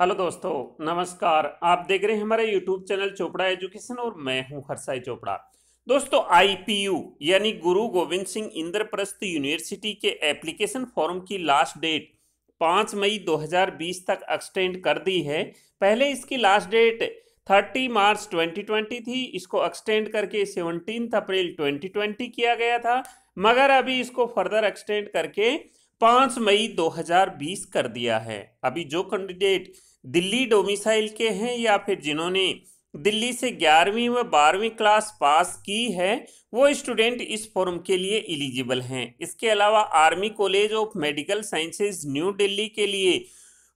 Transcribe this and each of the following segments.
hello दोस्तों नमस्कार आप देख रहे हैं हमारे यूट्यूब चैनल चोपड़ा एजुकेशन और मैं हूं हरसाई चोपड़ा दोस्तों आईपीयू यानी गुरु गोविंद सिंह इंद्रप्रस्थ यूनिवर्सिटी के एप्लीकेशन फॉर्म की लास्ट डेट पाँच मई 2020 तक एक्सटेंड कर दी है पहले इसकी लास्ट डेट 30 मार्च 2020 थी इसको एक्सटेंड करके सेवनटीन अप्रैल ट्वेंटी किया गया था मगर अभी इसको फर्दर एक्सटेंड करके पाँच मई 2020 कर दिया है अभी जो कैंडिडेट दिल्ली डोमिसाइल के हैं या फिर जिन्होंने दिल्ली से ग्यारहवीं व बारहवीं क्लास पास की है वो स्टूडेंट इस फॉर्म के लिए एलिजिबल हैं इसके अलावा army college of medical sciences new Delhi के लिए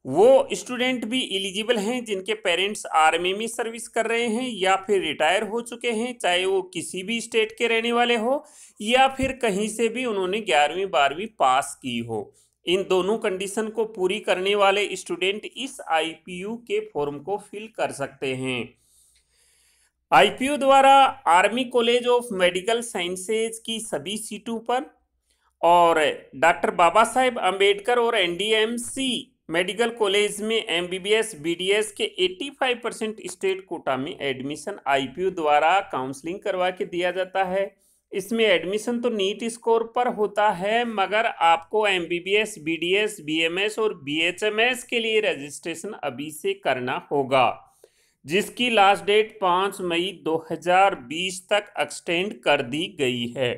वो स्टूडेंट भी एलिजिबल हैं जिनके पेरेंट्स आर्मी में सर्विस कर रहे हैं या फिर रिटायर हो चुके हैं चाहे वो किसी भी स्टेट के रहने वाले हो या फिर कहीं से भी उन्होंने ग्यारहवीं बारहवीं पास की हो इन दोनों कंडीशन को पूरी करने वाले स्टूडेंट इस आईपीयू के फॉर्म को फिल कर सकते हैं आईपीयू द्वारा army college of medical sciences की सभी सीटों पर और डॉक्टर बाबा साहेब अम्बेडकर और एनडीएमसी मेडिकल कॉलेज में एमबीबीएस बीडीएस के 85 परसेंट स्टेट कोटा में एडमिशन आईपीयू द्वारा काउंसलिंग करवा के दिया जाता है इसमें एडमिशन तो नीट स्कोर पर होता है मगर आपको M B B S B D S B M S और बी एच एम एस के लिए रजिस्ट्रेशन अभी से करना होगा जिसकी लास्ट डेट पाँच मई 2020 तक एक्सटेंड कर दी गई है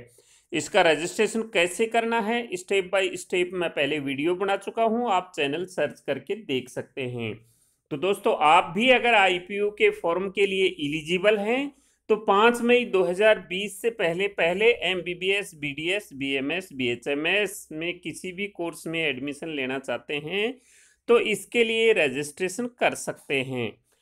इसका रजिस्ट्रेशन कैसे करना है स्टेप बाय स्टेप मैं पहले वीडियो बना चुका हूं आप चैनल सर्च करके देख सकते हैं तो दोस्तों आप भी अगर आईपीओ के फॉर्म के लिए इलिजिबल हैं तो पाँच मई 2020 से पहले पहले M B B S B D S B M S B H M S में किसी भी कोर्स में एडमिशन लेना चाहते हैं तो इसके लिए रजिस्ट्रेशन कर सकते हैं